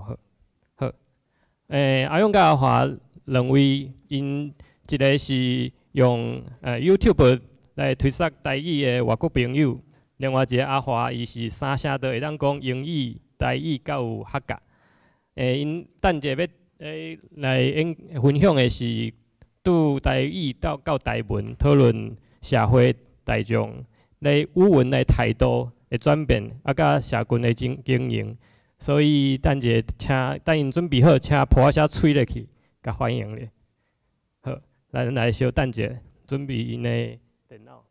好，好，诶，阿勇甲阿华认为，因一个是用诶 YouTube 来推刷台语诶外国朋友，另外一个阿华伊是三声都会当讲英语、台语，甲有合格。诶，因等者要诶来因分享诶是，拄台语到到台文讨论社会大众，咧语文诶态度诶转变，阿甲社群诶经经营。所以等者请，车，等因准备好，车破车吹入去，甲欢迎咧。好，来来稍等者，准备因的电脑。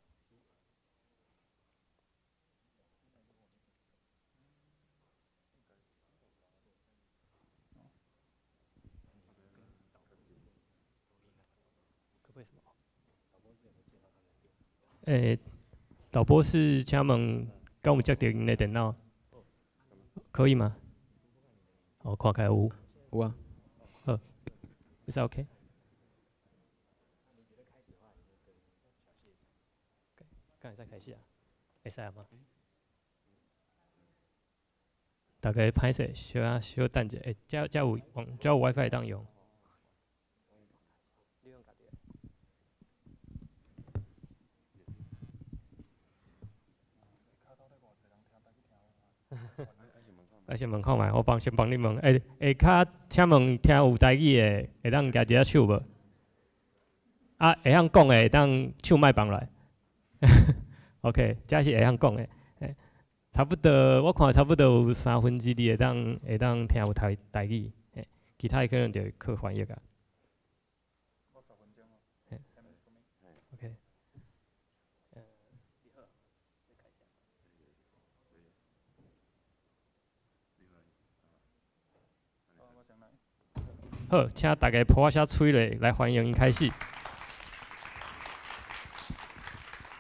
诶，导播是，请问敢有接到因的电脑？可以吗？好，跨开五，五啊，二，没事 OK。刚才在开始啊？没事吗？大概拍摄需要需要等弹接，哎，加加我网加我 WiFi 当用。我先问看觅，我帮先帮你问。哎，下下骹请问听有台语的，会当举一只手无？啊，会当讲的，会当手卖放来？OK，这是会当讲的。诶，差不多，我看差不多有三分之二会当会当听有台台语，诶，其他可能就靠翻译啊。好，请大家破些嘴咧，来欢迎伊开始。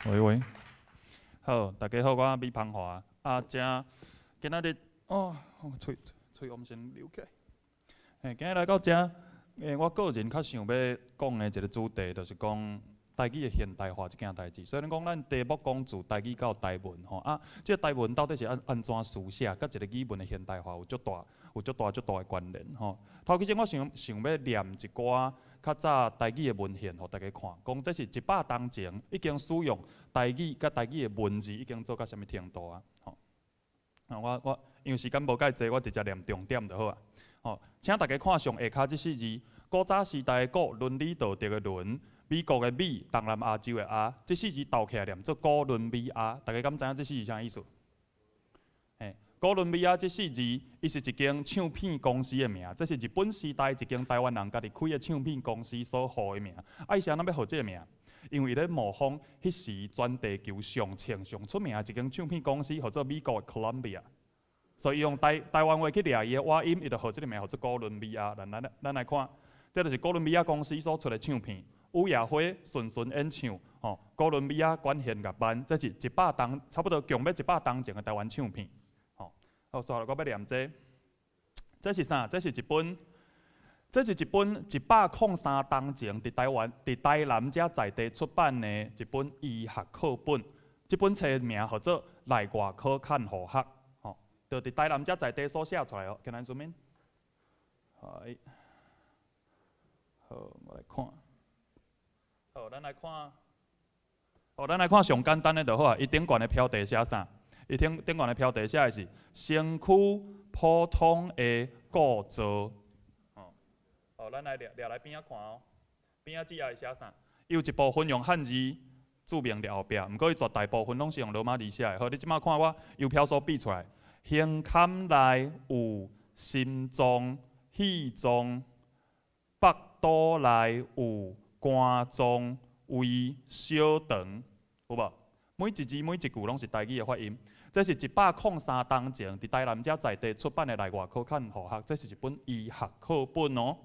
喂喂，好，大家好，我米芳华啊，今今仔日哦，嘴嘴喉先流起，诶，今日来到遮，诶，我个人较想要讲的一个主题，就是讲。台语的现代化一件代志，所以讲，咱第一部讲主台语到台文吼，啊，即个台文到底是按按怎书写，甲一个语文的现代化有足大、有足大、足大的关联吼。头几日我想想要念一寡较早台语的文献，互大家看，讲这是一百年前已经使用台语，甲台语的文字已经做到什物程度啊？吼，啊我我因为时间无介济，我直接念重点就好啊。吼，请大家看上下骹即四字，古早时代古伦理道德的伦。美国的美，东南亚洲的亚，即四字倒起来念做哥伦比亚。大家敢知影即四字啥意思？嘿，哥伦比亚即四字，伊是一间唱片公司的名。这是日本时代一间台湾人家己开的唱片公司所号的名。啊，伊是安怎要号即个名，因为咧模仿迄时全地球上最上出名的一间唱片公司，号做美国的 Columbia。所以用台台湾话去掠伊的外音，伊就号即个名，号做哥伦比亚。咱咱来看，即就是哥伦比亚公司所出的唱片。乌夜花顺顺演唱，吼，哥伦比亚管弦乐团，这是一百当，差不多强要一百当前的台湾唱片，吼。好，再来，我要念这，这是啥？这是一本，这是一本一百零三当前，伫台湾，伫台南遮在地出版的一本医学课本。这本册名叫做《内外科看护学》，吼，就伫台南遮在地所写出来，哦，叫咱咩？好，好，我来看。好，咱来看。好，咱来看上简单的就好啊。伊顶悬的飘题写啥？伊顶顶悬的飘题写的是身躯普通的构造。哦，咱来掠掠来边仔看哦。边仔只也写啥？伊有一部分用汉字注明伫后壁，毋过伊绝大部分拢是用罗马字写的。好，你即摆看我邮票数比出来。胸腔内有心脏、气脏。腹肚内有。肝脏、胃、小肠，好无？每一字、每一句拢是台语的发音。这是一百零三当前伫台南遮在地出版的内外科看如学，这是一本医学课本哦。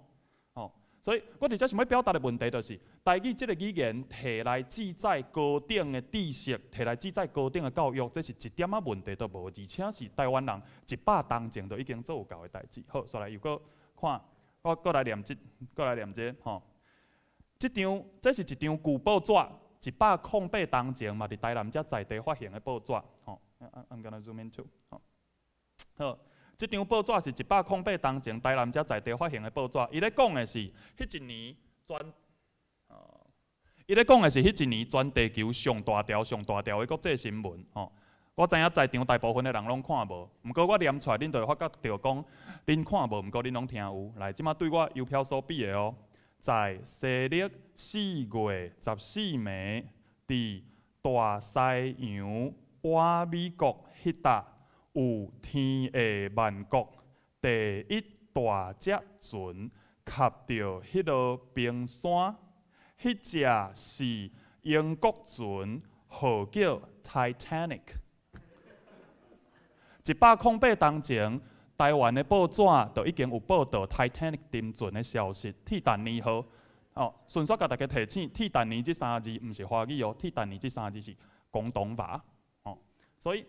哦，所以我伫接想要表达的问题，就是台语即个语言摕来记载高等的知识，摕来记载高等的教育，这是一点仔问题都无，而且是台湾人一百当前都已经做有够的代志。好，再来又搁看，我搁来念即，搁来念这，吼。这张这是一张旧报纸，一百空白当前嘛，伫台南遮在地发行的报纸。吼，I'm gonna zoom into。好，这张报纸是一百空白当前台南遮在地发行的报纸。伊咧讲的是迄一年转，伊咧讲的是迄一年全地球上大条上大条的国际新闻。吼，我知影在场大部分的人拢看无，毋过我念出来，恁就会发觉着讲，恁看无，毋过恁拢听有。来，即摆对我邮票所比的哦。在西历四月十四日，伫大西洋，挖美国迄搭有天下万国第一大只船，靠着迄个冰山，迄只是英国船，号叫 Titanic。一百空八当前。台湾的报纸就已经有报道泰坦尼克沉船的消息。铁蛋年号，哦，顺续甲大家提醒，铁蛋年这三字不是华语哦，铁蛋年这三字是广东话。哦，所以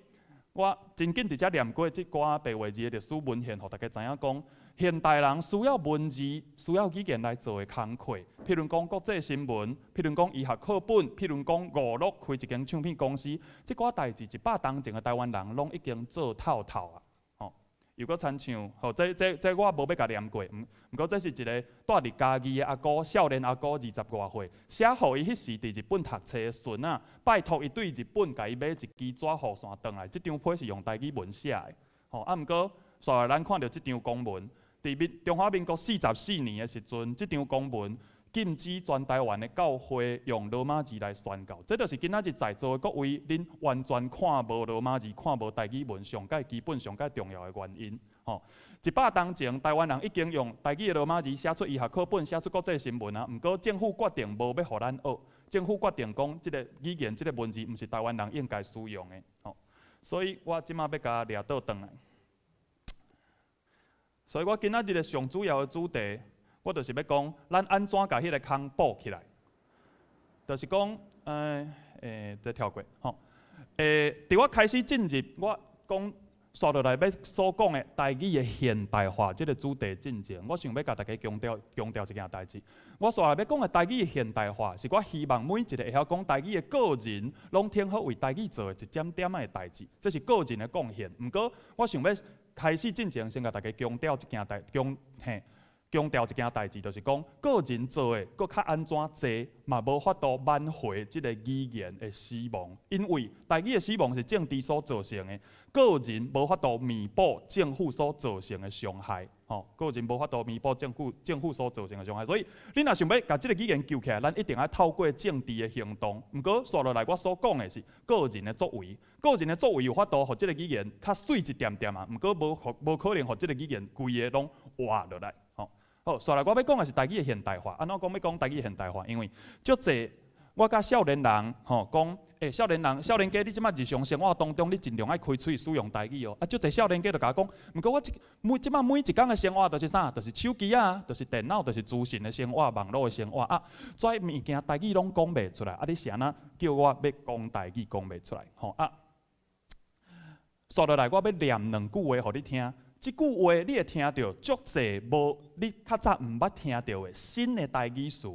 我真紧直接念过即寡白话字的历史文献，互大家知影讲，现代人需要文字、需要语言来做的功课。譬如讲国际新闻，譬如讲医学课本，譬如讲娱乐开一间唱片公司，即寡代志，一百当前的台湾人拢已经做透透啊。又过亲像，吼，这、这、这我无要甲念过，毋毋过这是一个住伫家己的阿哥，少年阿哥二十外岁，写互伊迄时伫日本读册的孙啊，拜托伊对日本，甲伊买一支纸雨伞返来。即张批是用台语文写的，吼，啊，毋过，来咱看到即张公文？伫民中华民国四十四年诶时阵，即张公文。禁止全台湾的教会用罗马字来宣教，这就是今仔日在座的各位恁完全看无罗马字、看无台语文上，该基本上该重要的原因。吼，一百年前台湾人已经用台语罗马字写出医学课本、写出国际新闻啊，不过政府决定无要互咱学，政府决定讲这个语言、这个文字不是台湾人应该使用的。吼，所以我今仔要甲掠倒转来，所以我今仔日个上主要的主题。我就是要讲，咱安怎甲迄个空补起来？就是讲，呃、诶，再跳过，吼，诶，伫我开始进入我讲刷落来要所讲诶，台语诶现代化即个主题进程，我想要甲大家强调强调一件代志。我刷来要讲诶，台语诶现代化，是我希望每一个会晓讲台语诶个人，拢听好为台语做一点点诶代志，这是个人诶贡献。毋过，我想要开始进程先甲大家强调一件代，强嘿。强调一件代志，就是讲个人做诶，搁较安怎做嘛，无法度挽回即个语言诶死亡。因为代志诶死亡是政治所造成诶，个人无法度弥补政府所造成诶伤害。吼，个人无法度弥补政府政府所造成诶伤害。所以，你若想要把即个语言救起来，咱一定爱透过政治诶行动。毋过，说落来我所讲诶是个人诶作为。个人诶作为有法度，互即个语言较水一点点啊。毋过，无无可能互即个语言规个拢活落来。吼。好，续来，我要讲的是台语的现代化，安怎讲？要讲台语现代化，因为，足侪我甲少年人，吼，讲，诶，少年人、少年家，你即马日常生活当中，你尽量爱开喙使用台语哦。啊，足侪少年家都甲我讲，毋过我即每即马每一工的生活，就是啥？就是手机啊，就是电脑，就是资讯的生活，网络的生活啊，遮物件台语拢讲袂出来。啊，你是安怎叫我要讲台语讲袂出来，吼啊。续落来，我要念两句话，互你听。即句话你会听到足济无你较早毋捌听到诶新诶代语词，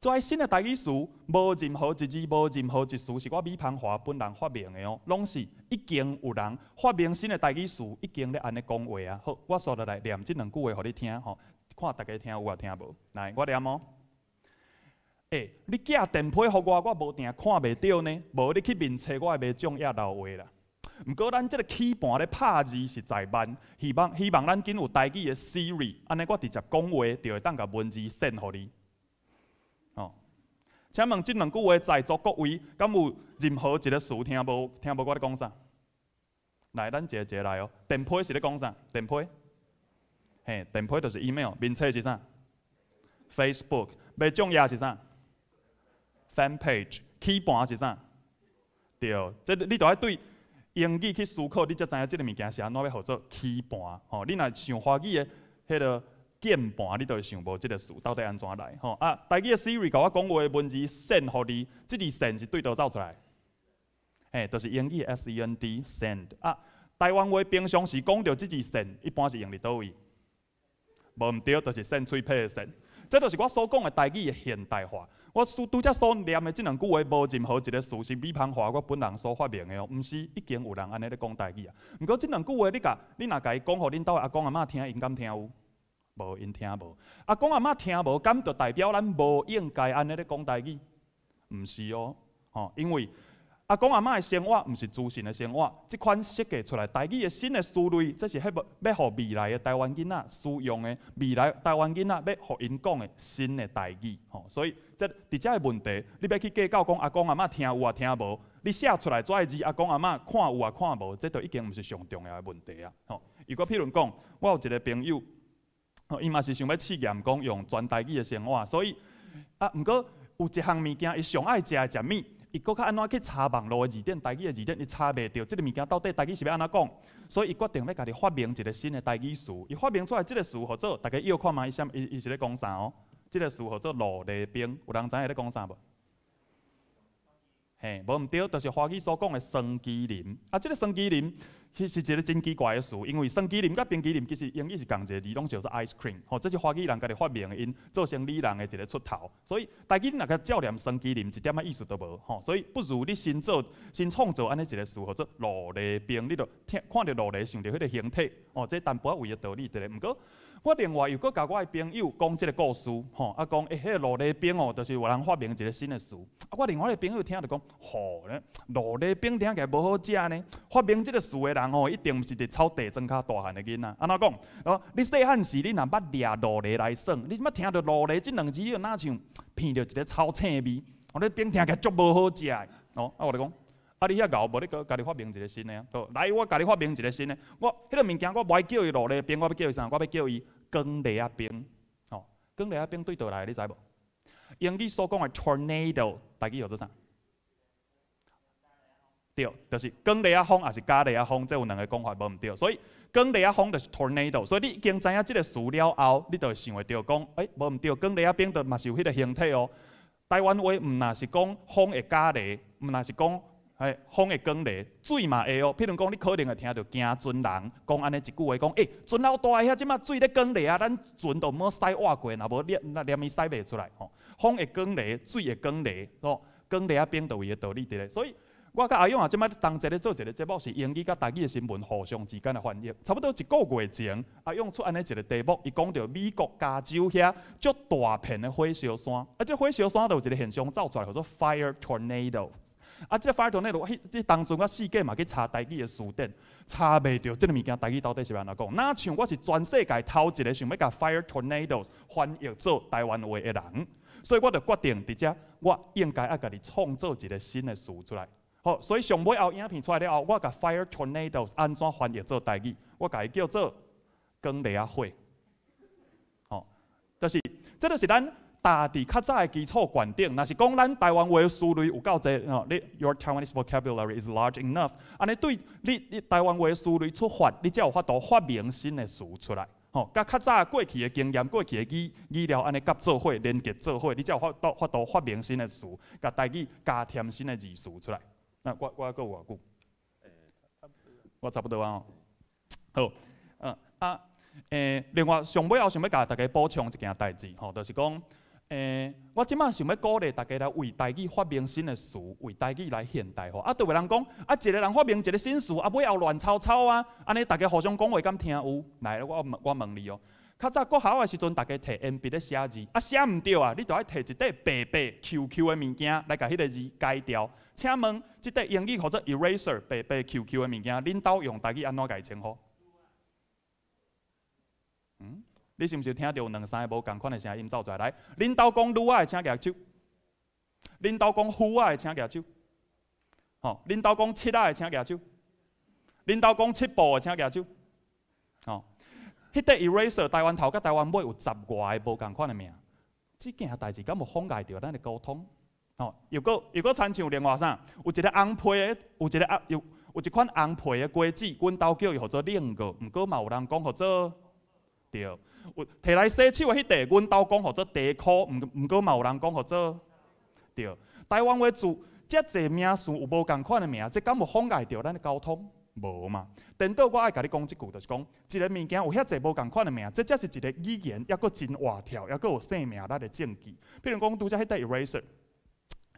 遮新诶代语词无任何一字，无任何一词是我米芳华本人发明诶哦，拢是已经有人发明新诶代语词，已经咧安尼讲话啊！好，我坐下来念即两句话互你听吼，看大家听有啊听无？来，我念哦。诶，你寄电批互我，我无定看袂到呢，无你去面测我诶袂帐也流话啦。毋过咱即个键盘咧拍字实在慢，希望希望咱仅有代机的 Siri，安尼我直接讲话就会当甲文字 send 你。哦，请问即两句话在座各位敢有任何一个词听无听无？我咧讲啥？来，咱一个一个来哦。电批是咧讲啥？电批？嘿，电批就是 email，名册是啥？Facebook，要重要是啥？Fan page，键盘是啥？对，即你着爱对。英语去思考，你才知影即个物件是安怎要叫做起盘。吼，你若想华语的迄个键盘，你就会想无即个词到底安怎来。吼，啊，大家的 Siri 甲我讲话的文字 send 互你，即支 send 是对倒走出来。哎，就是英语 send，send。啊，台湾话平常时讲到即支 send，一般是用伫倒位，无唔对，就是送脆皮的 send。这就是我所讲的台语的现代化。我所拄则所念的即两句话，无任何一个词是比邦华，我本人所发明的哦，毋是已经有人安尼咧讲台语啊。毋过即两句话，你甲你若甲伊讲互恁兜阿公阿嬷听，因敢听无？无，因听无。阿公阿嬷听无，敢就代表咱无应该安尼咧讲台语，毋是哦。哦，因为。阿公阿嬷的生活毋是自信的生活，即款设计出来台语的新诶思维，即是迄要，要互未来诶台湾囡仔使用诶未来台湾囡仔要互因讲诶新诶台语。吼，所以即伫遮诶问题，你要去计较讲阿公阿嬷听有啊听无，你写出来遮诶字阿公阿嬷看有啊看无，这都已经毋是上重要诶问题啊。吼，如果譬如讲，我有一个朋友，吼，伊嘛是想要试验讲用全台语诶生活，所以，啊，毋过有一项物件，伊上爱食诶食物。伊搁较安怎去查网络的字典？台语的字典，伊查袂到，即个物件到底台语是要安怎讲？所以，伊决定要家己发明一个新的台语词。伊发明出来即个词，叫做？大家要看嘛，伊物伊伊是咧讲啥哦？即个词叫做？罗列兵，有人知影咧讲啥无？嘿，无毋对，就是花语所讲的“生机林”。啊，即个“生机林”。其实一个真奇怪诶事，因为生冰林甲冰淇淋其实英语是共一个字，拢叫做 ice cream。吼，这是法语人家己发明，因做成里人的一个出头。所以，台语若个教练生冰林，一点仔意思都无。吼，所以不如你新做、新创造安尼一个词，或者罗勒冰，你著听看着罗勒，想着迄个形体。哦，这淡薄仔伊的道理伫咧。毋过，我另外又搁甲我的朋友讲即个故事。吼，啊，讲诶，迄个罗勒冰哦，就是有人发明一个新的词。啊，我另外个朋友听着讲，吼、咧，罗勒冰听起来无好食呢，发明即个词的人。人吼一定毋是伫草地砖较大汉的囡仔，安怎讲？哦，你细汉时你若捌掠露雷来耍，你要听到露雷即两字，你哪像闻到一个臭青味？哦，你边听起足无好食哦。啊，我讲，啊你遐贤，无你哥家己发明一个新诶啊！来，我家己发明一个新诶。我迄个物件我无爱叫伊露雷冰，我要叫伊啥？我要叫伊卷雷啊冰。哦，卷雷啊冰对倒来，你知无？英语所讲诶，tornado 大家叫做啥？对，就是降雷啊风，还是加雷啊风，这有两个讲法，无毋对。所以降雷啊风就是 Tornado，所以你已经知影即个词了后，你就会想为对讲，诶无毋对，降雷啊变得嘛是有迄个形体哦。台湾话毋呐是讲风会加雷，毋呐是讲诶风会降雷，水嘛会哦。譬如讲，你可能会听到惊船人讲安尼一句话，讲诶，船老大，遐即嘛水咧降雷啊，咱船都莫驶划过，若无咧那咧伊驶袂出来哦。风会降雷，水会降雷，哦，降雷啊变得有道理伫咧，所以。我甲阿勇啊，即摆同齐咧做一个节目，是英语甲台语个新闻互相之间个翻译。差不多一个月前，阿勇出安尼一个题目，伊讲到美国加州遐足大片的火烧山，啊，即火烧山就有一个现象走出来，叫做 fire tornado。啊，即 fire tornado，迄即当中个四界嘛去查台语个词典，查袂着即个物件，台语到底是安怎讲？那像我是全世界头一个想要甲 fire tornado 翻译做台湾话个人，所以我就决定直接我应该要甲你创作一个新个词出来。好，所以上尾后影片出来了后，我甲 Fire Tornados e 安怎翻译做代志？我甲伊叫做“光里啊火”。好，就是，这个是咱大地较早的基础观点。若是讲咱台湾话的词类有够侪，吼，你 Your Taiwanese vocabulary is large enough。安尼对，你你台湾话的词类出发，你才有法度发明新的词出来。吼，甲较早过去的经验、过去嘅语语料，安尼甲做伙连接做伙，你才有法度法度发明新的词，甲代志加添新的字词出来。那我我还够偌久？我差不多啊，好，嗯啊，诶，另外上尾后想要甲大家补充一件代志吼，就是讲，诶，我即马想要鼓励大家来为代志发明新的词，为代志来现代化。啊，对有人讲，啊，一个人发明一个新词，啊，尾后乱吵吵啊，安尼大家互相讲话敢听有？来，我我问你哦。较早国校的时阵，大家提铅笔咧写字，啊写毋对啊，你就要提一块白白、Q Q 的物件来甲迄个字改掉。请问，即块英语叫做 eraser，白白、Q Q 的物件，恁兜用，台语安怎改称呼？嗯，你是毋是听到两三无同款的声音走出来？恁兜讲女的，请举手。恁兜讲虎的，请举手。哦，恁兜讲七的，请举手。恁兜讲七步的，请举手。迄块 eraser 台湾头甲台湾尾有十外个无共款的名，即件代志敢无妨碍着咱的沟通？哦，又过又过，参像另外啥？有一个红皮的，有一个啊，有有一款红皮的瓜子，阮兜叫伊，或做另一个，唔过嘛有人讲，或者对，摕来洗手的迄块阮兜讲，或做地壳，毋毋过嘛有人讲，或做对，台湾话字遮济名词有无共款的名？这敢无妨碍着咱的沟通？无嘛？顶到我爱甲你讲一句，就是讲，一个物件有遐济无共款的名，这才是一个语言，抑佫真活跳，抑佫有生命力的证据。譬如讲，拄则迄代 eraser，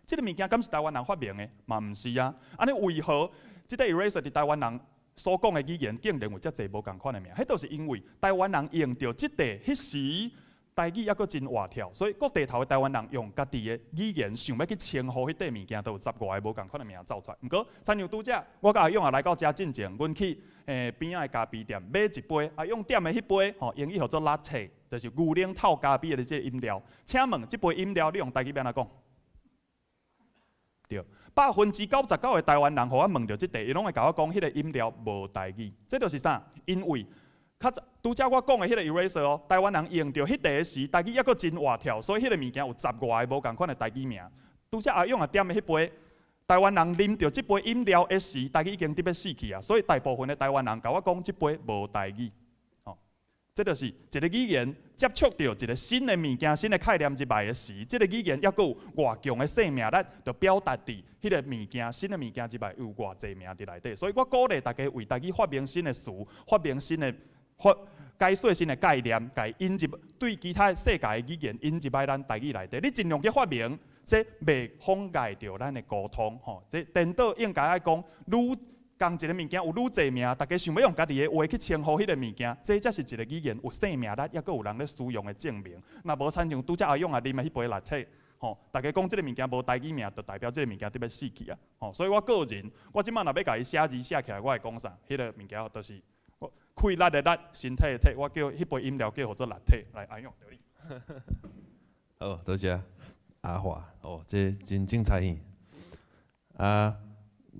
即个物件敢是台湾人发明的嘛？毋是啊。安尼为何即代 eraser 是台湾人所讲的语言，竟然有遮济无共款的名？迄都是因为台湾人用到即代迄时。台语也阁真活跳，所以各地头的台湾人用家己的语言想要去称呼迄块物件，都有十外个无共款的名走出。毋过三杨拄则，我甲阿勇也来到遮进前，阮去诶边仔的咖啡店买一杯，阿勇点的迄杯吼，英语叫做拉 a 就是牛奶套咖啡的。这饮料。请问即杯饮料你用台语安怎讲？对，百分之九十九的台湾人互我问到即块，伊拢会甲我讲，迄个饮料无台语。这就是啥？因为早拄则我讲的迄个 eraser 哦，台湾人用到迄个时，台语抑佫真活跳，所以迄个物件有十外个无共款的台语名。拄则阿勇也点的迄杯，台湾人啉到即杯饮料诶时，台语已经特别死去啊！所以大部分的台湾人甲我讲，即杯无台语。哦，即就是一个语言接触到一个新诶物件、新诶概念之外诶时，这个语言抑佫有外强诶生命力，着表达伫迄个物件、新诶物件之外有外济名伫内底。所以我鼓励大家为台家发明新诶词，发明新诶。或该细心诶概念，该引入对其他世界诶语言引入来咱台语内底，你尽量去发明，即未妨碍着咱诶沟通吼。即电脑应该爱讲，愈共一个物件有愈侪名，大家想要用家己诶话去称呼迄个物件，即则是一个语言有生命力，抑佫有人咧使用诶证明。若无，亲像拄则阿勇啊，啉嘅迄杯垃圾吼，大家讲即个物件无台语名，就代表即个物件就要死去啊！吼，所以我个人，我即满若要甲伊写字写起来，我会讲啥，迄个物件就是。开力的力，身体的体，我叫迄杯饮料叫叫做力体来安用，着意。好，多谢阿华，哦，这真精彩戏。啊，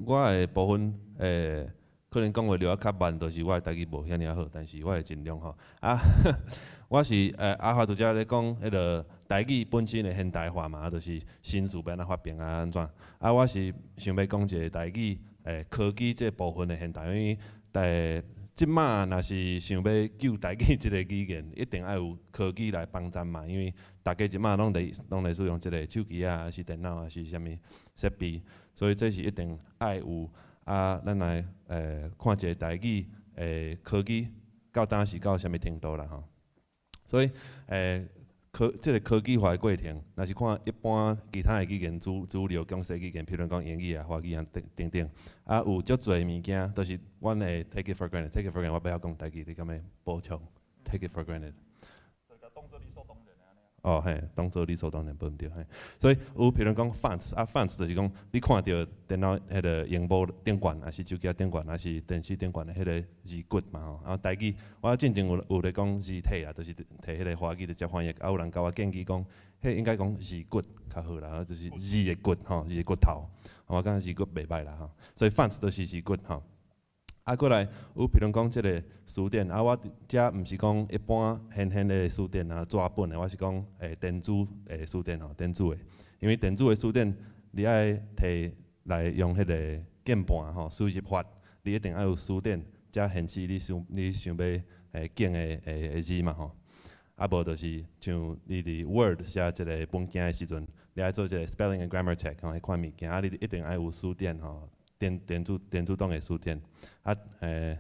我诶部分诶，可能讲话聊较慢，都是我代志无遐尼好，但是我会尽量吼。啊，我是诶阿华，拄则咧讲迄个台语本身诶现代化嘛，都是新词变啊发变啊安怎。啊，我是想欲讲一个台语诶科技这部分诶现代因为诶。即马若是想要救台语即个语言，一定爱有科技来帮咱嘛。因为大家即马拢在拢在使用即个手机啊，是电脑啊，是啥物设备，所以这是一定爱有啊。咱来诶看一个台语诶科技到当时到啥物程度啦吼。所以诶。科，这个科技化的过程，若是看一般其他的意见主主流公司语言，譬如讲英语啊、法语啊等等，啊有足侪物件都是阮会 take it for granted，take it for granted，我不晓讲台语，你敢咩补充 take it for granted。哦，嘿，当做你所当的不唔对，嘿。所以有评论讲 fans 啊 fans，就是讲你看到电脑迄个荧幕电管，还是手机啊电管，还是电视电管的迄个字骨嘛吼。然后大我进前有有的讲字体啊，就是提迄个话机直接翻译，啊有人甲我建议讲，迄应该讲字骨较好啦，就是字的骨吼，字、的骨头。我感觉字骨袂歹啦吼。所以 fans 都是字骨吼。啊，过来，有比如讲，即个书店，啊，我遮毋是讲一般现现的书店啊，纸本的，我是讲，诶，电子诶书店吼，电子的，因为电子的书店，你爱摕来用迄个键盘吼，输入法，你一定要有书店，才显示你想你想要诶键的诶字嘛吼，啊无就是像你伫 Word 写一个文件的时阵，你爱做一个 spelling grammar check，迄款物件，啊，你一定要有书店吼。电电子电子档的书店，啊，诶，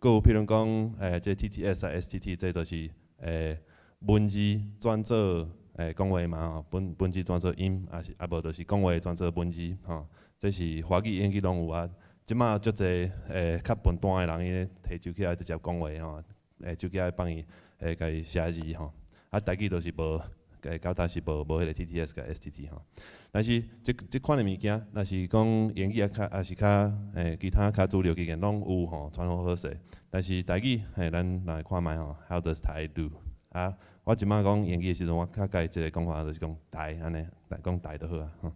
佫比如讲，诶，即 TTS 啊、STT，即就是诶，文字专做诶讲话嘛吼，文文字专做音，啊是啊无就是讲话专做文字吼，这是华语演语拢有啊。即马足侪诶较笨蛋的人，伊摕手机来直接讲话吼，诶，手机来帮伊诶家写字吼，啊，家己都是无。诶，到代是无无迄个 TTS 甲 STT 吼，但是即即款的物件，若是讲演技也较也是较诶，其他较主流，语言拢有吼，传好好势。但是台语嘿，咱来看卖吼，How does i do？啊，我即摆讲演技的时阵，我较改一个讲法就是讲台安尼，讲台得好啊。吼、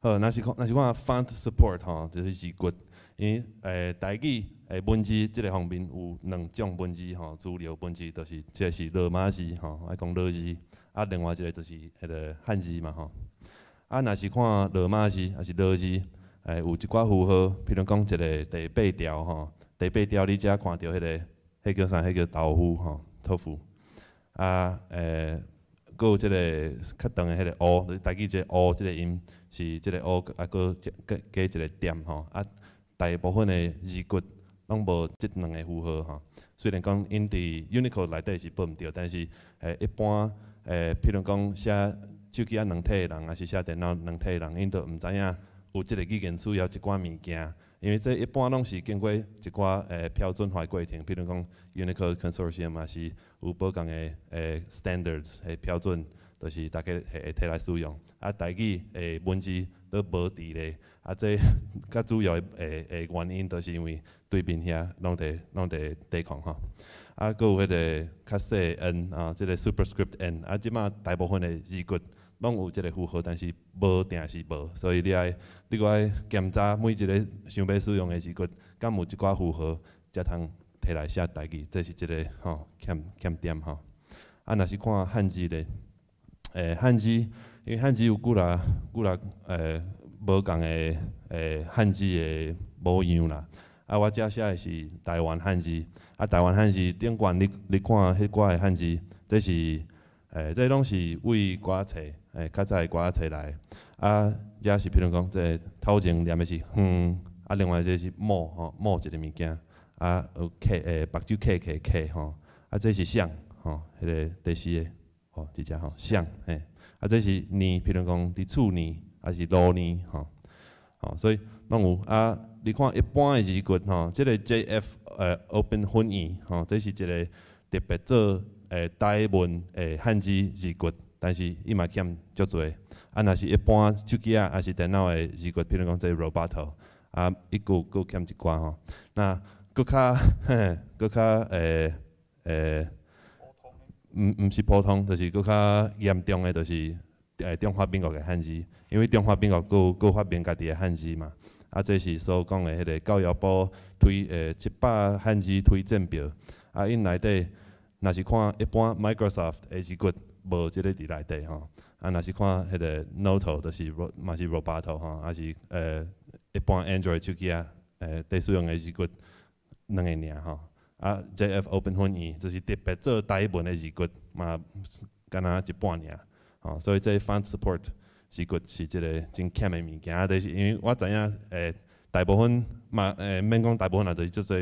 好，若是讲若是啊 Font support 吼，就是是骨。因诶，台语诶，文字即个方面有两种文字吼，主流文字就是即是罗马字吼，爱讲罗字，啊，另外一个就是迄个汉字嘛吼。啊，若是看罗马字还是罗字，诶，有一寡符号，比如讲一个第八条吼，第八条你只看到迄个迄叫啥，迄叫豆腐吼，豆腐。啊，诶，佫有即个较长诶迄个乌，台语即个乌即个音是即个乌，啊，佫加一个点吼，啊。大部分的字句拢无即两个符号吼。虽然讲因伫 Unicode 内底是报毋着，但是诶一般诶，譬如讲写手机啊软体的人，还是写电脑软体的人，因都毋知影有即个字形需要一寡物件。因为这一般拢是经过一寡诶标准化过程，譬如讲 Unicode Consortium 嘛是有保障的诶 standards 诶标准，都是大家会会摕来使用，啊，台语诶文字都无伫咧。啊，这 较主要的的原因都是因为对面遐拢伫拢伫抵抗吼，啊，佫有迄个较细 n 啊，即个 superscript n，啊，即马大部分的字骨拢有即个符号，但是无定是无，所以你爱你爱检查每一个想要使用诶字骨，敢有一寡符号，则通摕来写代字，这是一个吼欠欠点吼。啊，若是看汉字咧，诶，汉字因为汉字有几来几来诶。无共的诶汉字的模样啦，啊，我遮写的是台湾汉字，啊，台湾汉字顶悬你，你看迄挂个汉字，这是诶，这拢是为歌菜，诶，较早歌菜来，啊，遮是譬如讲，这头前念的是“哼”，啊，另外这是“墨吼，“莫”一个物件，啊，有客诶，白酒客客客吼，啊，这是“相”吼，迄个第四个吼，伫遮吼“相”诶，啊，这是“年”，譬如讲伫厝年。还是路呢，吼，吼，所以，拢有啊，你看一般的字骨，吼，即个 JF，呃 o p e n 婚 i 吼，这是一个特别做，诶，台文，诶，汉字字句，但是伊嘛欠足多，啊，若是一般手机啊，还是电脑诶字句，比如讲这 Roboto，啊，一骨佫欠一寡吼，那，更较佫较诶，诶，毋毋是普通，就是更较严重诶，就是。诶，中华民国嘅汉字，因为中华民国佫佫发明家己嘅汉字嘛，啊，这是所讲嘅迄个教育部推诶一百汉字推荐表，啊，因内底，若是看一般 Microsoft 诶字骨，无即个伫内底吼，啊，若是看迄个 Note 就是嘛是 Roboto 哈，是诶一般 Android 手机啊，诶，第使用诶字骨，两两尔吼，啊，JF Open f o 就是特别做台本的字骨嘛，敢若一半尔。哦，所以这一份 support 是是是一个真欠的物件，但是因为我知影，诶，大部分嘛，诶，免讲大部分啊，就是做做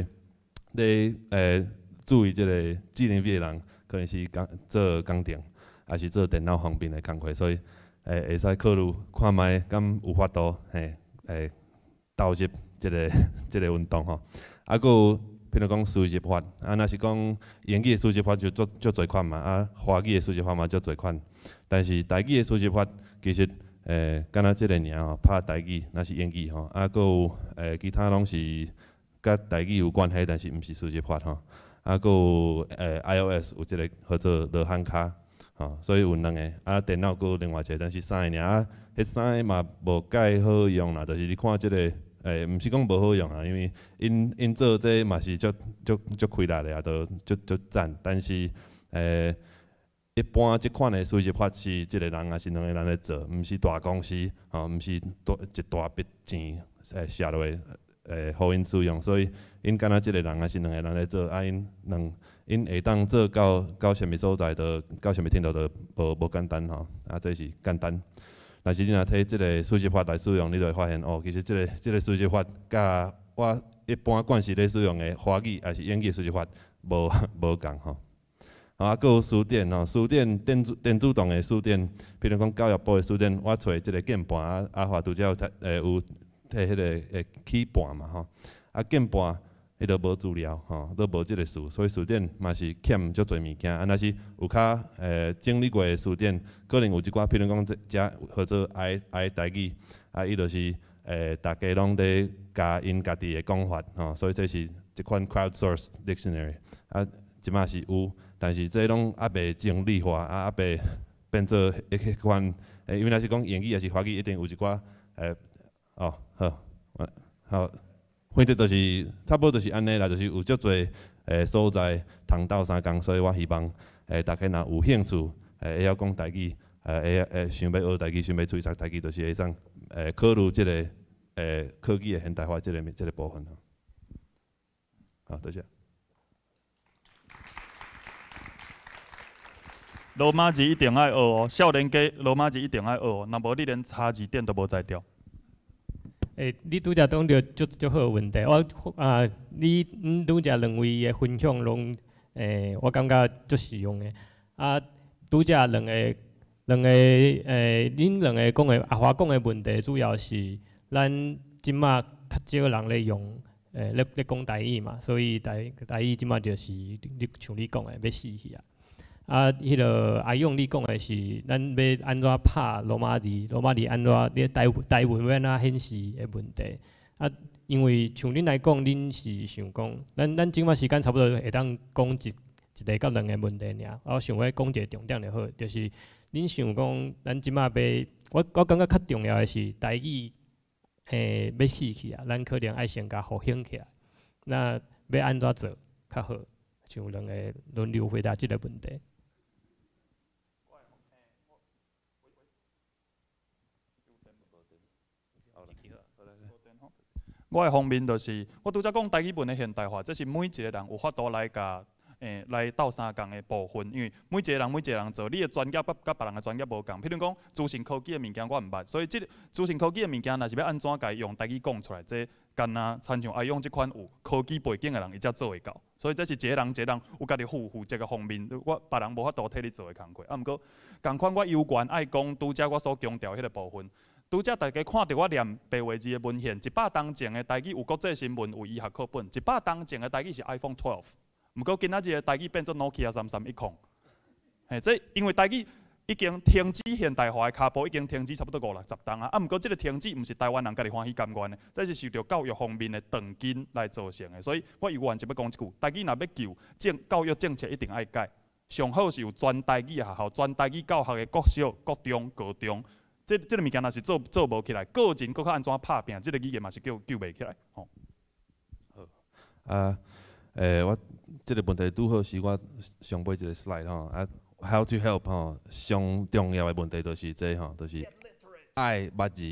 伫诶，注意这个智能币的人，可能是做工程，还是做电脑方面的工课，所以诶，会使考虑看卖，敢有法度，嘿，诶，投入这个 这个运动吼，啊，阁有。譬如讲输入法，啊，若是讲英语的输入法就足足侪款嘛，啊，华语的输入法嘛足侪款，但是台机的输入法其实诶，敢若即个尔吼，拍台机若是英语吼，啊，佮有诶其他拢是佮台机有关系，但是毋是输入法吼，啊，佮有诶 iOS 有即个合作罗汉卡吼，所以有两个，啊，电脑佮另外一个，但是三个尔，啊，迄三个嘛无介好用啦，就是你看即个。诶，毋是讲无好用啊，因为因因做这嘛是足足足开来的啊，都足足赞。但是诶，一般即款的收入法是一个人也是两个人咧做，毋是大公司吼，毋是大一大笔钱诶写落诶，互因使用。所以因敢若一个人也是两个人咧做，啊因两因会当做到到什物所在，到到什物程度都无无简单吼，啊这是简单。但是你若睇即个数字化来使用，你就会发现哦，其实即个即个数字化，甲我一般惯习咧使用诶华语，还是英语数字化，无 无共吼。啊，有书店吼，书店电子电子档诶书店，比如讲教育部诶书店，我找即个键盘，阿阿华拄则有诶有摕迄个诶起盘嘛吼，啊键盘。迄都无资料吼，都无即个字，所以书店嘛是欠足侪物件。啊，若是有较诶，整理过诶书店，可能有一寡，比如讲这或者爱爱台语，啊，伊就是诶，大家拢伫加因家己诶讲法吼，所以这是一款 crowdsource dictionary 啊，即嘛是有，但是这拢啊袂整理化，啊啊袂变做迄款诶，因为若是讲英语也是华语，一定有一寡诶，哦好好。反正就是，差不多就是安尼啦，就是有足侪诶所在通斗相共，所以我希望诶大家若有兴趣，诶会晓讲家己诶会晓诶想要学，家己想要追随，大家就是会上诶考虑即个诶科技诶现代化即个即个部分吼。好，多谢。罗马字一定爱学哦，少年家罗马字一定爱学哦，若无你连差字点都无在掉。诶，你拄则讲着足足好问题，我啊，你拄则两位嘅分享，拢诶，我感觉足实用嘅。啊，拄则两个两个诶，恁两个讲嘅，阿华讲嘅问题，主要是咱即麦较少人咧用，诶，咧咧讲台语嘛，所以台台语即麦就是，像你讲嘅，要试啊。啊，迄个阿勇，你讲的是咱要安怎拍罗马字，罗马字安怎咧台文要安怎显示的问题。啊，因为像恁来讲，恁是想讲，咱咱即满时间差不多会当讲一一个、两个问题尔。我想要讲一个重点就好，就是恁想讲咱即满要，我我感觉较重要的是台语，诶，要死起来，咱可能爱先甲复兴起来。那要安怎做较好？像两个轮流回答这个问题。我诶方面就是，我拄则讲台语文诶现代化，即是每一个人有法度来甲诶来斗相共诶部分，因为每一个人每一个人做，你诶专业甲甲别人诶专业无共。譬如讲资讯科技诶物件我毋捌，所以即资讯科技诶物件，若是要安怎甲伊用台语讲出来，即干仔参像爱用即款有科技背景诶人，伊才做会到，所以即是一个人一个人有家己负负责个方面，我别人无法度替你做诶工课。啊，毋过共款我有关爱讲，拄则我所强调迄个部分。拄则大家看到我念白话字诶文献，一百当前诶台语有国际新闻，有医学课本，一百当前诶台语是 iPhone Twelve，毋过今仔日嘅台语变做 Nokia 三三一0嘿，这因为台语已经停止现代化诶脚步，已经停止差不多五六十档啊。啊，毋过即个停止毋是台湾人家己欢喜甘愿诶，这是受到教育方面诶断根来造成诶。所以，我议原就要讲一句：台语若要救，政教育政策一定爱改。上好是有专台语学校、专台语教学诶国小、国中、高中。即即个物件若是做做无起来，个人佫较安怎拍拼，即个意言嘛是救救袂起来吼。好，啊，诶，我即个问题拄好是我上尾一个 slide 吼，啊，how to help 吼，上重要诶问题就是即吼，就是爱捌字，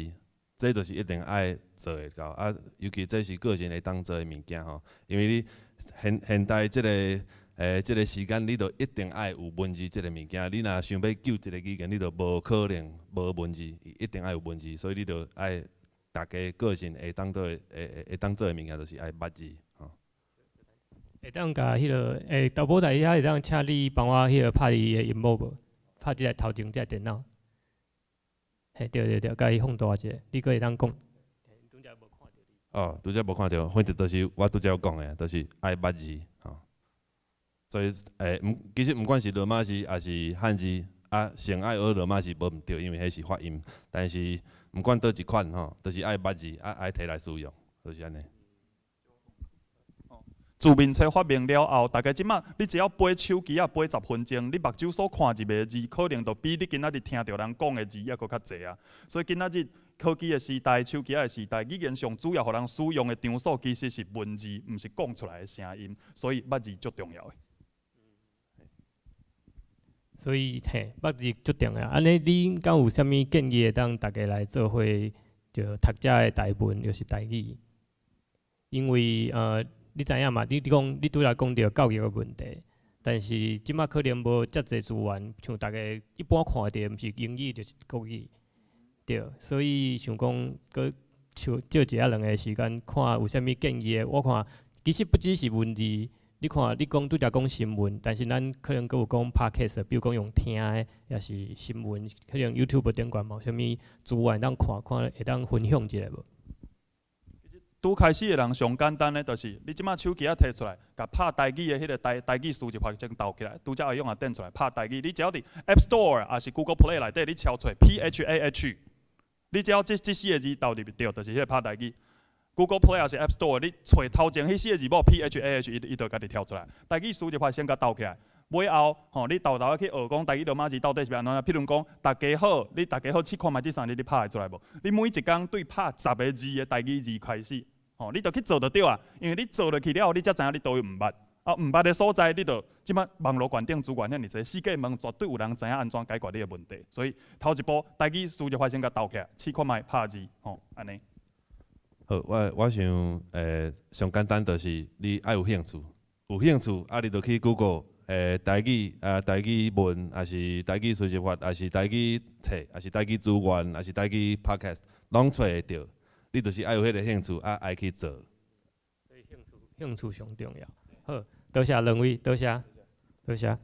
即就是一定爱做会到啊，尤其这是个人会当做诶物件吼，因为你现现代即个。诶，即个时间你都一定爱有文字，即个物件。你若想要救一个语言，你都无可能无文字，一定爱有文字。所以你都爱大家个性会当做会会会当做诶物件，就是爱捌字。会当甲迄落，诶导播台，伊会当请你帮我迄落拍伊诶音幕无？拍个头前只电脑。吓，对对对，甲伊放大者。你阁会当讲？哦，拄则无看着，反正都是我拄则有讲诶，都是爱捌字。所以，诶，毋其实毋管是罗马字，也是汉字，啊，上爱学罗马字无毋对，因为迄是发音。但是，毋管倒一款吼，都是爱捌字，爱爱摕来使用，就是安尼。哦，字面车发明了后，大家即摆，你只要背手机啊背十分钟，你目睭所看入个字，可能就比你今仔日听到人讲的字还佫较侪啊。所以今仔日科技的时代，手机的时代，语言上主要互人使用的场所其实是文字，毋是讲出来的声音，所以捌字足重要个。所以嘿，目字决定啊。安尼你敢有啥物建议，当大家来做伙就读者的代文，就是代语，因为呃，你知影嘛，你讲你拄来讲着教育的问题，但是即马可能无遮侪资源，像大家一般看的，毋是英语，就是国语，对，所以想讲，搁借借一两个时间，看有啥物建议个，我看其实不只是文字。你看，你讲拄只讲新闻，但是咱可能都有讲 podcast，比如讲用听的，也是新闻，可能 YouTube 点关无，啥物资源当看看，会当分享一下无？拄开始的人上简单的就是你即马手机啊摕出来，甲拍台机的迄个台台机输入法先倒起来，拄则会用啊顶出来拍台机。你只要伫 App Store 也是 Google Play 内底，你敲出 P H A H，你只要即即四个字倒入去对，就是迄个拍台机。Google Play 也是 App Store，你找头前迄四个字母 P H A H，伊伊就家己跳出来。代机输入法先甲倒起来，尾后吼你倒倒去学讲代机罗马字到底是安怎？譬如讲大家好，你大家好，试看卖即三日你拍会出来无？你每一工对拍十个字的代志字开始，吼你就去做得到啊！因为你做落去了后，你才知影你倒位毋捌，啊毋捌的所在，你著即摆网络管顶主管遐尼侪，世界门绝对有人知影安怎解决你的问题。所以头一步，代机输入法先甲斗起来，试看卖拍字，吼安尼。好，我我想，诶，上简单就是你爱有兴趣，有兴趣啊，你就去 Google，诶，台己啊，台己问，还是台己随时发，还是台己册，还是台己资源，还是台己 Podcast，拢找得到。你就是爱有迄个兴趣，啊，爱去做。兴趣，兴趣上重要。好，多谢两位，多谢，多谢。